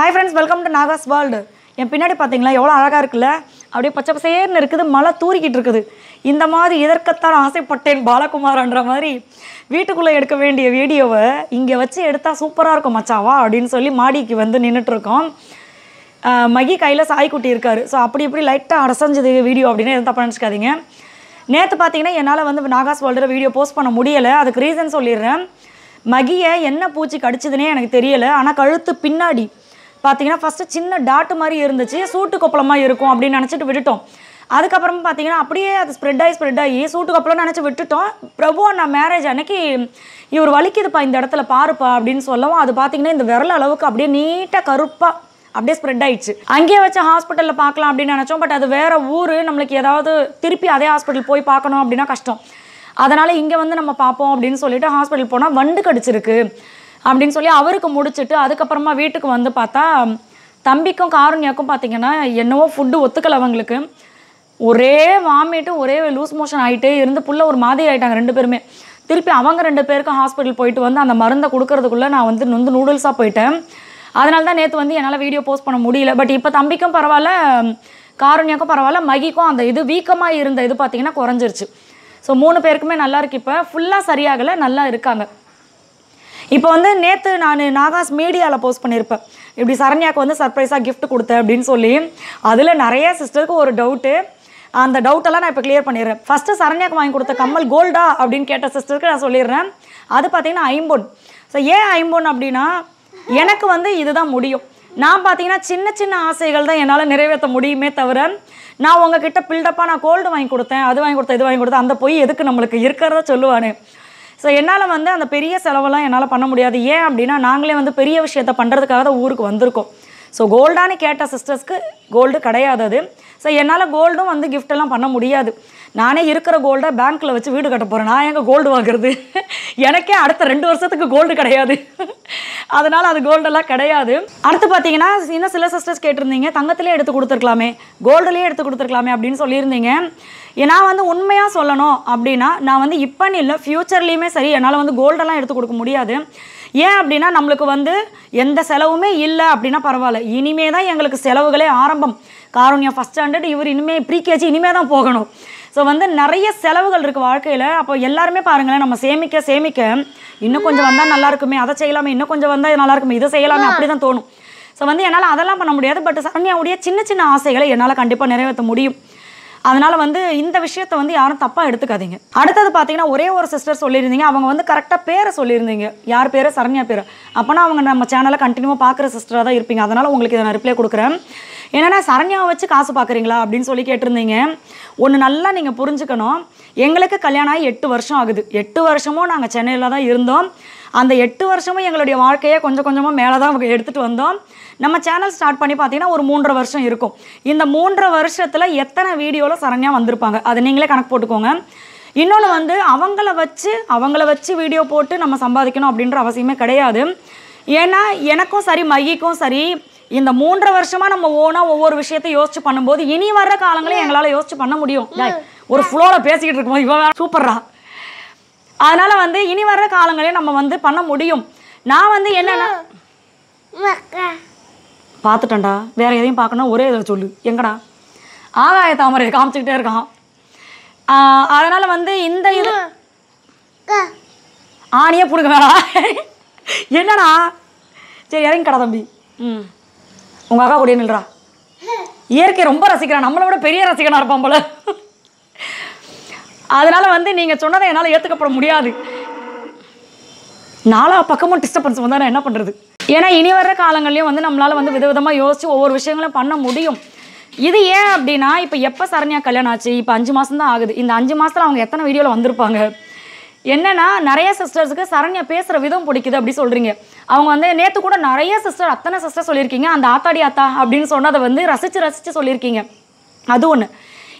hi friends welcome to Nagas world என் பின்னாடி பார்த்தீங்களா எவ்வளோ அழகாக இருக்குல்ல அப்படியே பச்சை பசேர்னு இருக்குது மழை தூரிக்கிட்டு இருக்குது இந்த மாதிரி இதற்கத்தான் ஆசைப்பட்டேன் பாலகுமார்ன்ற மாதிரி வீட்டுக்குள்ளே எடுக்க வேண்டிய வீடியோவை இங்கே வச்சு எடுத்தால் சூப்பராக இருக்கும் மச்சாவா அப்படின்னு சொல்லி மாடிக்கு வந்து நின்றுட்டுருக்கோம் மகி கையில் சாய்க்குட்டி இருக்கார் ஸோ அப்படி இப்படி லைட்டாக அடைசஞ்சது வீடியோ அப்படின்னு எதுவும் தப்பாக நினச்சிக்காதீங்க நேற்று பார்த்தீங்கன்னா என்னால் வந்து நாகாஸ் வேர்ல்டில் வீடியோ போஸ்ட் பண்ண முடியலை அதுக்கு ரீசன் சொல்லிடுறேன் மகியை என்ன பூச்சி கடிச்சதுன்னே எனக்கு தெரியலை ஆனால் கழுத்து பின்னாடி பார்த்தீங்கன்னா ஃபஸ்ட்டு சின்ன டாட்டு மாதிரி இருந்துச்சு சூட்டு கொப்பளமாக இருக்கும் அப்படின்னு நினச்சிட்டு விட்டுட்டோம் அதுக்கப்புறம் பார்த்தீங்கன்னா அப்படியே அது ஸ்ப்ரெட் ஆகி ஸ்ப்ரெட் ஆகி சூட்டு கொப்பளம் நினச்சி விட்டுட்டோம் பிரபு நான் மேரேஜ் அன்னைக்கு இவர் வலிக்குதுப்பா இந்த இடத்துல பாருப்பா அப்படின்னு சொல்லவும் அது பார்த்தீங்கன்னா இந்த விரல அளவுக்கு அப்படியே நீட்டாக கருப்பாக அப்படியே ஸ்ப்ரெட் ஆயிடுச்சு அங்கேயே வச்சு ஹாஸ்பிட்டலில் பார்க்கலாம் அப்படின்னு நினச்சோம் பட் அது வேறு ஊர் நம்மளுக்கு ஏதாவது திருப்பி அதே ஹாஸ்பிட்டல் போய் பார்க்கணும் அப்படின்னா கஷ்டம் அதனால் இங்கே வந்து நம்ம பார்ப்போம் அப்படின்னு சொல்லிட்டு ஹாஸ்பிட்டல் போனால் வண்டு கடிச்சிருக்கு அப்படின்னு சொல்லி அவருக்கு முடிச்சுட்டு அதுக்கப்புறமா வீட்டுக்கு வந்து பார்த்தா தம்பிக்கும் காரண்யாக்கும் பார்த்தீங்கன்னா என்னவோ ஃபுட்டு ஒத்துக்கலை அவங்களுக்கு ஒரே வாமிட்டு ஒரே லூஸ் மோஷன் ஆகிட்டே இருந்து புள்ள ஒரு மாதிரி ஆகிட்டாங்க ரெண்டு பேருமே திருப்பி அவங்க ரெண்டு பேருக்கும் ஹாஸ்பிட்டல் போயிட்டு வந்து அந்த மருந்தை கொடுக்கறதுக்குள்ளே நான் வந்து நொந்து நூடுல்ஸாக போயிட்டேன் அதனால தான் நேற்று வந்து என்னால் வீடியோ போஸ்ட் பண்ண முடியல பட் இப்போ தம்பிக்கும் பரவாயில்ல காரண்யாக்கும் பரவாயில்ல மகிக்கும் அந்த இது வீக்கமாக இருந்த இது பார்த்திங்கன்னா குறைஞ்சிருச்சு ஸோ மூணு பேருக்குமே நல்லா இருக்கு இப்போ ஃபுல்லாக சரியாகலை நல்லா இருக்காங்க இப்போ வந்து நேற்று நான் நாகாஸ் மீடியாவில் போஸ்ட் பண்ணியிருப்பேன் இப்படி சரண்யாவுக்கு வந்து சர்ப்ரைஸாக கிஃப்ட் கொடுத்தேன் அப்படின்னு சொல்லி அதில் நிறைய சிஸ்டருக்கு ஒரு டவுட்டு அந்த டவுட்டெல்லாம் நான் இப்போ கிளியர் பண்ணிடுறேன் ஃபஸ்ட்டு சரண்யாக்கு வாங்கி கொடுத்த கம்மல் கோல்டா அப்படின்னு கேட்ட சிஸ்டருக்கு நான் சொல்லிடுறேன் அது பார்த்தீங்கன்னா ஐம்பொன் ஸோ ஏன் ஐம்பொன் அப்படின்னா எனக்கு வந்து இதுதான் முடியும் நான் பார்த்தீங்கன்னா சின்ன சின்ன ஆசைகள் தான் என்னால் நிறைவேற்ற முடியுமே தவிர நான் உங்ககிட்ட பில்டப்பாக நான் கோல்டு வாங்கி கொடுத்தேன் அது வாங்கி கொடுத்தேன் இது வாங்கி கொடுத்தேன் அந்த போய் எதுக்கு நம்மளுக்கு இருக்கிறத சொல்லுவானு ஸோ என்னால் வந்து அந்த பெரிய செலவெல்லாம் என்னால் பண்ண முடியாது ஏன் அப்படின்னா நாங்களே வந்து பெரிய விஷயத்தை பண்ணுறதுக்காக தான் ஊருக்கு வந்திருக்கோம் ஸோ கோல்டானு கேட்ட சிஸ்டர்ஸ்க்கு கோல்டு கிடையாது அது ஸோ என்னால் கோல்டும் வந்து கிஃப்டெல்லாம் பண்ண முடியாது நானே இருக்கிற கோல்டை பேங்க்கில் வச்சு வீடு கட்ட போகிறேன் நான் எங்கே கோல்டு வாங்குறது எனக்கே அடுத்த ரெண்டு வருஷத்துக்கு கோல்டு கிடையாது அதனால் அது கோல்டெல்லாம் கிடையாது அடுத்து பார்த்தீங்கன்னா இன்னும் சில சிஸ்டர்ஸ் கேட்டிருந்தீங்க தங்கத்திலே எடுத்து கொடுத்துருக்கலாமே கோல்டுலேயே எடுத்து கொடுத்துருக்கலாமே அப்படின்னு சொல்லியிருந்தீங்க நான் வந்து உண்மையாக சொல்லணும் அப்படின்னா நான் வந்து இப்போ இல்லை ஃப்யூச்சர்லேயுமே சரி என்னால் வந்து கோல்டெல்லாம் எடுத்து கொடுக்க முடியாது ஏன் அப்படின்னா நம்மளுக்கு வந்து எந்த செலவுமே இல்லை அப்படின்னா பரவாயில்ல இனிமே தான் எங்களுக்கு செலவுகளே ஆரம்பம் காரூன்யா ஃபஸ்ட் ஸ்டாண்டர்ட் இவர் இனிமேல் ப்ரீகேஜி இனிமே தான் போகணும் ஸோ வந்து நிறைய செலவுகள் இருக்குது வாழ்க்கையில் அப்போ எல்லாருமே பாருங்களேன் நம்ம சேமிக்க சேமிக்க இன்னும் கொஞ்சம் வந்தால் நல்லாயிருக்குமே அதை செய்யலாமே இன்னும் கொஞ்சம் வந்தால் நல்லா இருக்குமே இதை செய்யலாமே அப்படி தான் தோணும் ஸோ வந்து என்னால் அதெல்லாம் பண்ண முடியாது பட் சரண்யாவுடைய சின்ன சின்ன ஆசைகளை என்னால் கண்டிப்பாக நிறைவேற்ற முடியும் அதனால் வந்து இந்த விஷயத்த வந்து யாரும் தப்பாக எடுத்துக்காதீங்க அடுத்தது பார்த்தீங்கன்னா ஒரே ஒரு சிஸ்டர் சொல்லியிருந்தீங்க அவங்க வந்து கரெக்டாக பேரை சொல்லியிருந்தீங்க யார் பேர் சரண்யா பேர் அப்போனா அவங்க நம்ம சேனலை கண்டினியூவாக பார்க்குற சிஸ்டராக தான் இருப்பீங்க அதனால் உங்களுக்கு இதை நான் ரிப்ளை கொடுக்குறேன் என்னென்னா சரண்யாவை வச்சு காசு பார்க்குறீங்களா அப்படின்னு சொல்லி கேட்டிருந்தீங்க ஒன்று நல்லா நீங்கள் புரிஞ்சுக்கணும் எங்களுக்கு கல்யாணம் ஆகி எட்டு வருஷம் ஆகுது எட்டு வருஷமும் நாங்கள் சென்னையில் தான் இருந்தோம் அந்த எட்டு வருஷமும் எங்களுடைய வாழ்க்கையை கொஞ்சம் கொஞ்சமாக மேலே தான் எடுத்துகிட்டு வந்தோம் நம்ம சேனல் ஸ்டார்ட் பண்ணி பார்த்தீங்கன்னா ஒரு மூன்றரை வருஷம் இருக்கும் இந்த மூன்றரை வருஷத்தில் எத்தனை வீடியோவில் சரண்யா வந்திருப்பாங்க அதை நீங்களே கணக்கு போட்டுக்கோங்க இன்னொன்று வந்து அவங்கள வச்சு அவங்கள வச்சு வீடியோ போட்டு நம்ம சம்பாதிக்கணும் அப்படின்ற அவசியமே கிடையாது ஏன்னா எனக்கும் சரி மையிக்கும் சரி இந்த மூன்றரை வருஷமாக நம்ம ஓனாக ஒவ்வொரு விஷயத்தையும் யோசிச்சு பண்ணும்போது இனி வர்ற காலங்களையும் எங்களால் யோசிச்சு பண்ண முடியும் ஒரு ஃப்ளோவில் பேசிக்கிட்டு இருக்கும்போது இவ்வளோ சூப்பர்ரா அதனால வந்து இனி வர்ற காலங்களையும் நம்ம வந்து பண்ண முடியும் நான் வந்து என்னன்னா பார்த்துட்டேன்டா வேற எதையும் பார்க்கணும் ஒரே இதில் சொல்லு எங்கடா ஆகாய தாமரை காமிச்சுக்கிட்டே இருக்கான் அதனால வந்து இந்த இது ஆணியே பிடுங்க வேணா என்னடா சரி இறங்கி கடை தம்பி ம் உங்கள் அக்கா கூட நில்றா இயற்கை ரொம்ப ரசிக்கிறான் நம்மளை விட பெரிய ரசிகனாக இருப்பான் போல அதனால் வந்து நீங்கள் சொன்னதை என்னால் ஏற்றுக்கப்பட முடியாது நாலா பக்கமும் டிஸ்டர்பன்ஸ் வந்தால் நான் என்ன பண்ணுறது ஏன்னா இனி வர்ற காலங்கள்லையும் வந்து நம்மளால் வந்து விதவிதமாக யோசித்து ஒவ்வொரு விஷயங்களும் பண்ண முடியும் இது ஏன் அப்படின்னா இப்போ எப்போ சரண்யா கல்யாணம் ஆச்சு இப்போ அஞ்சு மாதம் தான் ஆகுது இந்த அஞ்சு மாதத்தில் அவங்க எத்தனை வீடியோவில் வந்திருப்பாங்க என்னென்னா நிறைய சிஸ்டர்ஸுக்கு சரண்யா பேசுகிற விதம் பிடிக்குது அப்படி சொல்கிறீங்க அவங்க வந்து நேற்று கூட நிறைய சிஸ்டர் அத்தனை சிஸ்டர் சொல்லியிருக்கீங்க அந்த ஆத்தாடி ஆத்தா அப்படின்னு சொன்னதை வந்து ரசித்து ரசித்து சொல்லியிருக்கீங்க அது ஒன்று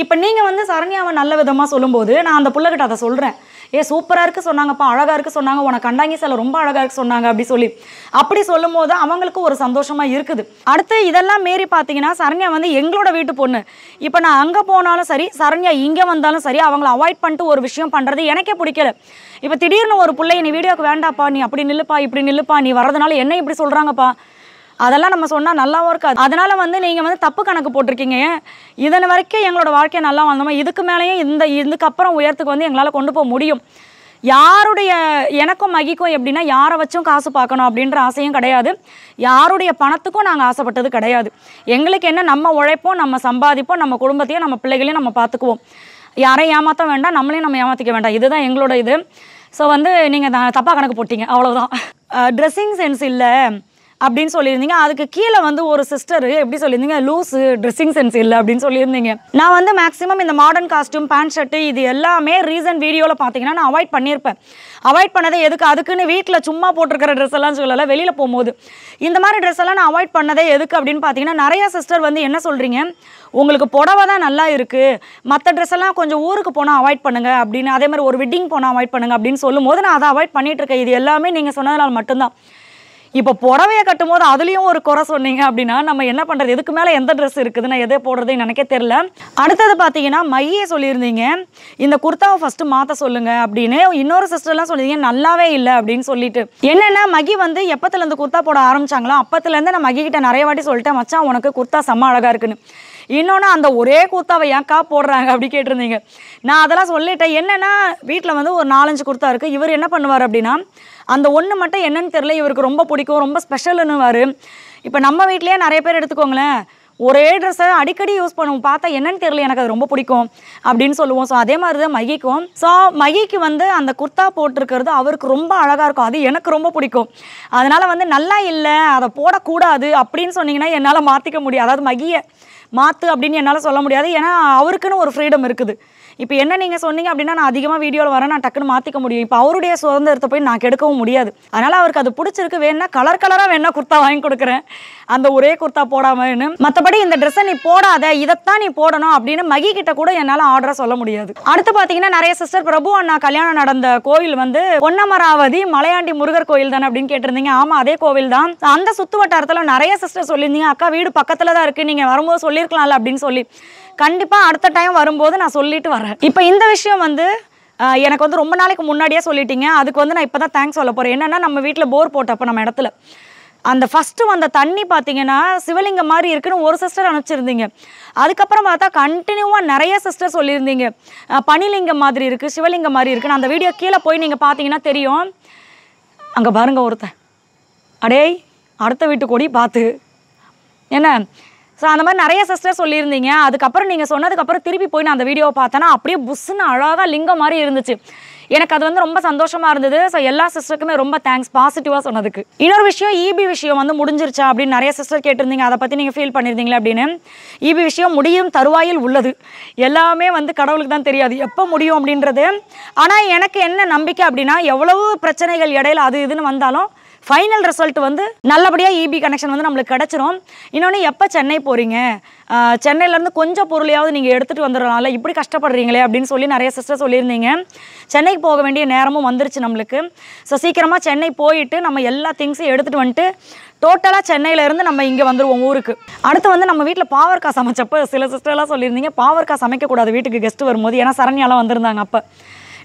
இப்போ நீங்கள் வந்து சரண்யாவை நல்ல விதமாக சொல்லும்போது நான் அந்த பிள்ளைகிட்ட அதை சொல்கிறேன் ஏ சூப்பராக இருக்குது சொன்னாங்கப்பா அழகாக இருக்குது சொன்னாங்க உனக்கு கண்டாங்கி சில ரொம்ப அழகாக இருக்குது சொன்னாங்க அப்படி சொல்லி அப்படி சொல்லும் போது ஒரு சந்தோஷமாக இருக்குது அடுத்து இதெல்லாம் மாரி பார்த்தீங்கன்னா சரண்யா வந்து எங்களோட வீட்டு பொண்ணு இப்போ நான் அங்கே போனாலும் சரி சரண்யா இங்கே வந்தாலும் சரி அவங்கள அவாய்ட் பண்ணிட்டு ஒரு விஷயம் பண்ணுறது எனக்கே பிடிக்கல இப்போ திடீர்னு ஒரு பிள்ளை நீ வீடியோக்கு வேண்டாப்பா நீ அப்படி நில்லுப்பா இப்படி நில்லுப்பா நீ வரதுனால என்ன இப்படி சொல்கிறாங்கப்பா அதெல்லாம் நம்ம சொன்னால் நல்லாவும் இருக்காது அதனால் வந்து நீங்கள் வந்து தப்பு கணக்கு போட்டிருக்கீங்க இதன் வரைக்கும் எங்களோட வாழ்க்கையை நல்லா வந்தோமா இதுக்கு மேலேயும் இந்த இதுக்கப்புறம் உயரத்துக்கு வந்து எங்களால் கொண்டு போக முடியும் யாருடைய எனக்கும் மகிக்கும் எப்படின்னா யாரை வச்சும் காசு பார்க்கணும் அப்படின்ற ஆசையும் கிடையாது யாருடைய பணத்துக்கும் நாங்கள் ஆசைப்பட்டது கிடையாது எங்களுக்கு என்ன நம்ம உழைப்போம் நம்ம சம்பாதிப்போம் நம்ம குடும்பத்தையும் நம்ம பிள்ளைகளையும் நம்ம பார்த்துக்குவோம் யாரையும் ஏமாற்ற வேண்டாம் நம்மளையும் நம்ம ஏமாற்றிக்க வேண்டாம் இதுதான் எங்களோட இது ஸோ வந்து நீங்கள் தப்பாக கணக்கு போட்டீங்க அவ்வளோதான் ட்ரெஸ்ஸிங் சென்ஸ் இல்லை அப்படின்னு சொல்லியிருந்தீங்க அதுக்கு கீழே வந்து ஒரு சிஸ்டர் எப்படி சொல்லியிருந்தீங்க லூஸ் ட்ரெஸ்ஸிங் சென்ஸ் இல்லை அப்படின்னு சொல்லியிருந்தீங்க நான் வந்து மேக்ஸிமம் இந்த மாடர்ன் காஸ்டியூம் பேண்ட் ஷர்ட்டு இது எல்லாமே ரீசன்ட் வீடியோவில் பார்த்தீங்கன்னா நான் அவாய்ட் பண்ணியிருப்பேன் அவாய்ட் பண்ணதை எதுக்கு அதுக்குன்னு வீட்டில் சும்மா போட்டிருக்கிற ட்ரெஸ் எல்லாம் சொல்லலை வெளியில் போகும்போது இந்த மாதிரி ட்ரெஸ் எல்லாம் நான் அவாய்ட் பண்ணதே எதுக்கு அப்படின்னு பார்த்தீங்கன்னா நிறைய சிஸ்டர் வந்து என்ன சொல்கிறீங்க உங்களுக்கு புடவை தான் நல்லா இருக்குது மற்ற ட்ரெஸ் எல்லாம் கொஞ்சம் ஊருக்கு போனால் அவாய்ட் பண்ணுங்கள் அப்படின்னு அதே மாதிரி ஒரு வெட்டிங் போனால் அவாய்ட் பண்ணுங்கள் அப்படின்னு சொல்லும்போது நான் அதை அவாய்ட் பண்ணிகிட்டு இருக்கேன் இது எல்லாமே நீங்கள் சொன்னதுனால மட்டும்தான் இப்போ புடவையை கட்டும் போது அதுலேயும் ஒரு குறை சொன்னீங்க அப்படின்னா நம்ம என்ன பண்ணுறது எதுக்கு மேலே எந்த ட்ரெஸ் இருக்குதுன்னு எதே போடுறதுன்னு எனக்கே தெரில அடுத்தது பார்த்தீங்கன்னா மையே சொல்லியிருந்தீங்க இந்த குர்த்தாவை ஃபஸ்ட்டு மாற்ற சொல்லுங்கள் அப்படின்னு இன்னொரு சிஸ்டர்லாம் சொல்லியிருந்தீங்க நல்லாவே இல்லை அப்படின்னு சொல்லிட்டு என்னென்னா மகி வந்து எப்பத்துலேருந்து குர்த்தா போட ஆரம்பிச்சாங்களோ அப்பத்துலேருந்து நான் மகிக்கிட்ட நிறைய வாட்டி சொல்லிட்டேன் மச்சான் உனக்கு குர்த்தா செம்ம அழகாக இருக்குன்னு இன்னொன்று அந்த ஒரே குர்த்தாவை ஏன்க்கா போடுறாங்க அப்படி கேட்டிருந்தீங்க நான் அதெல்லாம் சொல்லிட்டேன் என்னென்னா வீட்டில் வந்து ஒரு நாலஞ்சு குர்த்தா இருக்குது இவர் என்ன பண்ணுவார் அப்படின்னா அந்த ஒன்று மட்டும் என்னன்னு தெரில இவருக்கு ரொம்ப பிடிக்கும் ரொம்ப ஸ்பெஷல்னு வார் இப்போ நம்ம வீட்லேயே நிறைய பேர் எடுத்துக்கோங்களேன் ஒரே ட்ரெஸ்ஸை அடிக்கடி யூஸ் பண்ணுவோம் பார்த்தா என்னன்னு தெரியல எனக்கு அது ரொம்ப பிடிக்கும் அப்படின்னு சொல்லுவோம் ஸோ அதே மாதிரி தான் மகிக்கும் ஸோ மகிக்கு வந்து அந்த குர்த்தா போட்டிருக்கிறது அவருக்கு ரொம்ப அழகாக இருக்கும் அது எனக்கு ரொம்ப பிடிக்கும் அதனால் வந்து நல்லா இல்லை அதை போடக்கூடாது அப்படின்னு சொன்னிங்கன்னா என்னால் மாற்றிக்க முடியாது அதாவது மகியை மாற்று அப்படின்னு என்னால் சொல்ல முடியாது ஏன்னா அவருக்குன்னு ஒரு ஃப்ரீடம் இருக்குது இப்போ என்ன நீங்கள் சொன்னீங்க அப்படின்னா நான் அதிகமாக வீடியோவில் வரேன் நான் டக்குன்னு மாற்றிக்க முடியும் இப்போ அவருடைய சுதந்திரத்தை போய் நான் கெடுக்கவும் முடியாது அதனால் அவருக்கு அது பிடிச்சிருக்கு வேணா கலர் கலராக வேணா குர்த்தா வாங்கி கொடுக்குறேன் அந்த ஒரே குர்த்தா போடாமனு மற்றபடி இந்த ட்ரெஸ்ஸை நீ போடாத இதைத்தான் நீ போடணும் அப்படின்னு மகி கிட்ட கூட என்னால் ஆர்டராக சொல்ல முடியாது அடுத்து பார்த்தீங்கன்னா நிறைய சிஸ்டர் பிரபு அண்ணா கல்யாணம் நடந்த கோவில் வந்து பொன்னமராவதி மலையாண்டி முருகர் கோயில் தானே அப்படின்னு கேட்டிருந்தீங்க ஆமாம் அதே கோவில் தான் அந்த சுத்து வட்டாரத்தில் நிறைய சிஸ்டர் சொல்லியிருந்தீங்க அக்கா வீடு பக்கத்தில் தான் இருக்குது நீங்கள் வரும்போது சொல்லியிருக்கலாம்ல அப்படின்னு சொல்லி கண்டிப்பாக அடுத்த டைம் வரும்போது நான் சொல்லிட்டு வரேன் இப்போ இந்த விஷயம் வந்து எனக்கு வந்து ரொம்ப நாளைக்கு முன்னாடியே சொல்லிட்டீங்க அதுக்கு வந்து நான் இப்போ தான் தேங்க்ஸ் சொல்ல போகிறேன் என்னென்னா நம்ம வீட்டில் போர் போட்டப்போ நம்ம இடத்துல அந்த ஃபஸ்ட்டு வந்த தண்ணி பார்த்தீங்கன்னா சிவலிங்கம் மாதிரி இருக்குன்னு ஒரு சிஸ்டர் அனுப்பிச்சிருந்தீங்க அதுக்கப்புறம் பார்த்தா கண்டினியூவாக நிறைய சிஸ்டர் சொல்லியிருந்தீங்க பனிலிங்கம் மாதிரி இருக்குது சிவலிங்கம் மாதிரி இருக்குன்னு அந்த வீடியோ கீழே போய் நீங்கள் பார்த்தீங்கன்னா தெரியும் அங்கே பாருங்க ஒருத்தன் அடேய் அடுத்த வீட்டு கொடி பார்த்து என்ன ஸோ அந்த மாதிரி நிறைய சிஸ்டர் சொல்லியிருந்தீங்க அதுக்கப்புறம் நீங்கள் சொன்னதுக்கப்புறம் திருப்பி போய் நான் அந்த வீடியோவை பார்த்தேன்னா அப்படியே புஷ்ஷுன்னு அழகாக லிங்கம் மாதிரி இருந்துச்சு எனக்கு அது வந்து ரொம்ப சந்தோஷமாக இருந்தது ஸோ எல்லா சிஸ்டருக்குமே ரொம்ப தேங்க்ஸ் பாசிட்டிவாக சொன்னதுக்கு இன்னொரு விஷயம் இபி e விஷயம் வந்து முடிஞ்சிருச்சா அப்படின்னு நிறைய சிஸ்டர் கேட்டிருந்தீங்க அதை பற்றி நீங்கள் ஃபீல் பண்ணியிருந்தீங்களா அப்படின்னு இபி e விஷயம் முடியும் தருவாயில் உள்ளது எல்லாமே வந்து கடவுளுக்கு தான் தெரியாது எப்போ முடியும் அப்படின்றது ஆனால் எனக்கு என்ன நம்பிக்கை அப்படின்னா எவ்வளவு பிரச்சனைகள் இடையில அது இதுன்னு வந்தாலும் ஃபைனல் ரிசல்ட் வந்து நல்லபடியாக இபி e கனெக்ஷன் வந்து நம்மளுக்கு கிடச்சிரும் இன்னொன்று எப்போ சென்னை போகிறீங்க சென்னையிலேருந்து கொஞ்சம் பொருளையாவது நீங்கள் எடுத்துகிட்டு வந்துடலாம்ல இப்படி கஷ்டப்படுறீங்களே அப்படின்னு சொல்லி நிறைய சிஸ்டர் சொல்லியிருந்தீங்க சென்னைக்கு போக வேண்டிய நேரமும் வந்துருச்சு நம்மளுக்கு ஸோ சீக்கிரமாக சென்னை போயிட்டு நம்ம எல்லா திங்ஸையும் எடுத்துகிட்டு வந்துட்டு டோட்டலாக சென்னையிலேருந்து நம்ம இங்கே வந்துடுவோம் ஊருக்கு அடுத்து வந்து நம்ம வீட்டில் பாவற்காய் சமைச்சப்போ சில சிஸ்டர்லாம் சொல்லியிருந்தீங்க பாவற்காய் சமைக்கக்கூடாது வீட்டுக்கு கெஸ்ட்டு வரும்போது ஏன்னா சரண்யாலாம் வந்திருந்தாங்க அப்போ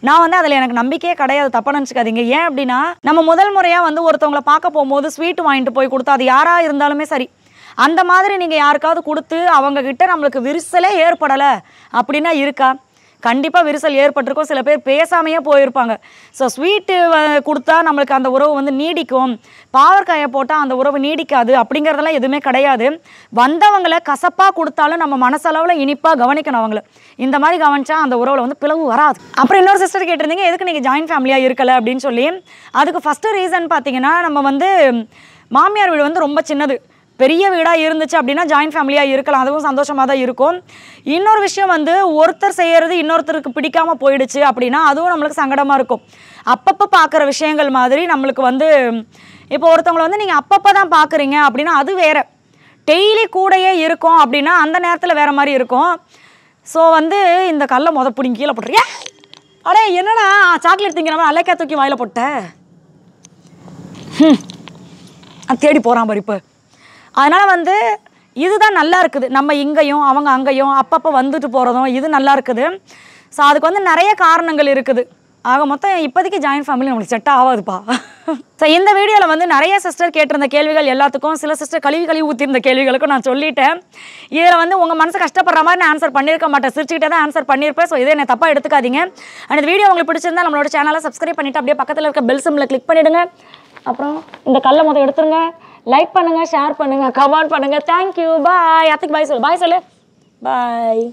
நான் வந்து அதில் எனக்கு நம்பிக்கையே கிடையாது தப்பாக நினச்சிக்காதீங்க ஏன் அப்படின்னா நம்ம முதல் முறையாக வந்து ஒருத்தவங்களை பார்க்க போகும்போது ஸ்வீட் வாங்கிட்டு போய் கொடுத்தா அது யாராக இருந்தாலுமே சரி அந்த மாதிரி நீங்கள் யாருக்காவது கொடுத்து அவங்கக்கிட்ட நம்மளுக்கு விரிசலே ஏற்படலை அப்படின்னா இருக்கா கண்டிப்பாக விரிசல் ஏற்பட்டிருக்கும் சில பேர் பேசாமையே போயிருப்பாங்க ஸோ ஸ்வீட்டு கொடுத்தா நம்மளுக்கு அந்த உறவு வந்து நீடிக்கும் பாவற்காயை போட்டால் அந்த உறவு நீடிக்காது அப்படிங்கிறதெல்லாம் எதுவுமே கிடையாது வந்தவங்களை கசப்பாக கொடுத்தாலும் நம்ம மனசளவில் இனிப்பாக கவனிக்கணும் அவங்கள இந்த மாதிரி கவனிச்சா அந்த உறவில் வந்து பிளவு வராது அப்புறம் இன்னொரு சிஸ்டர் கேட்டிருந்தீங்க எதுக்கு நீங்கள் ஜாயின்ட் ஃபேமிலியாக இருக்கலை அப்படின்னு சொல்லி அதுக்கு ஃபஸ்ட்டு ரீசன் பார்த்தீங்கன்னா நம்ம வந்து மாமியார் வீடு வந்து ரொம்ப சின்னது பெரிய வீடாக இருந்துச்சு அப்படின்னா ஜாயின்ட் ஃபேமிலியாக இருக்கலாம் அதுவும் சந்தோஷமாக தான் இருக்கும் இன்னொரு விஷயம் வந்து ஒருத்தர் செய்கிறது இன்னொருத்தருக்கு பிடிக்காமல் போயிடுச்சு அப்படின்னா அதுவும் நம்மளுக்கு சங்கடமாக இருக்கும் அப்பப்போ பார்க்குற விஷயங்கள் மாதிரி நம்மளுக்கு வந்து இப்போ ஒருத்தவங்களை வந்து நீங்கள் அப்பப்போ தான் பார்க்குறீங்க அப்படின்னா அது வேறு டெய்லி கூடையே இருக்கும் அப்படின்னா அந்த நேரத்தில் வேறு மாதிரி இருக்கும் ஸோ வந்து இந்த கல்லை மொத பிடிங்க கீழே போட்டுறியா அடே என்னடா சாக்லேட் திங்கிற மாதிரி அலைக்கா தூக்கி வாயில் போட்டேன் தேடி போகிறான் பாரு இப்போ அதனால் வந்து இதுதான் நல்லா இருக்குது நம்ம இங்கேயும் அவங்க அங்கேயும் அப்பப்போ வந்துட்டு போகிறதும் இது நல்லா இருக்குது ஸோ அதுக்கு வந்து நிறைய காரணங்கள் இருக்குது ஆக மொத்தம் இப்போதைக்கு ஜாயின்ட் ஃபேமிலி நம்மளுக்கு செட் ஆகாதுப்பா ஸோ இந்த வீடியோவில் வந்து நிறைய சிஸ்டர் கேட்டிருந்த கேள்விகள் எல்லாத்துக்கும் சில சிஸ்டர் கழுவி கழுவி ஊற்றிருந்த கேள்விகளுக்கும் நான் சொல்லிட்டேன் இதில் வந்து உங்கள் மனசு கஷ்டப்படுற மாதிரி நான் ஆன்சர் பண்ணியிருக்க மாட்டேன் சிரிச்சுக்கிட்டே தான் ஆன்சர் பண்ணியிருப்பேன் ஸோ இதை என்ன தப்பாக எடுத்துக்காதீங்க அண்ட் இந்த வீடியோ உங்களுக்கு பிடிச்சிருந்தா நம்மளோட சேனலை சப்ஸ்கிரைப் பண்ணிவிட்டு அப்படியே பக்கத்தில் இருக்க பெல் சிம்மில் கிளிக் பண்ணிவிடுங்க அப்புறம் இந்த கல்லை மொதல் எடுத்துருங்க லைக் பண்ணுங்கள் ஷேர் பண்ணுங்கள் கமெண்ட் பண்ணுங்கள் தேங்க்யூ பாய் அத்துக்கு பாய் சொல்லு பாய் சொல்லு பாய்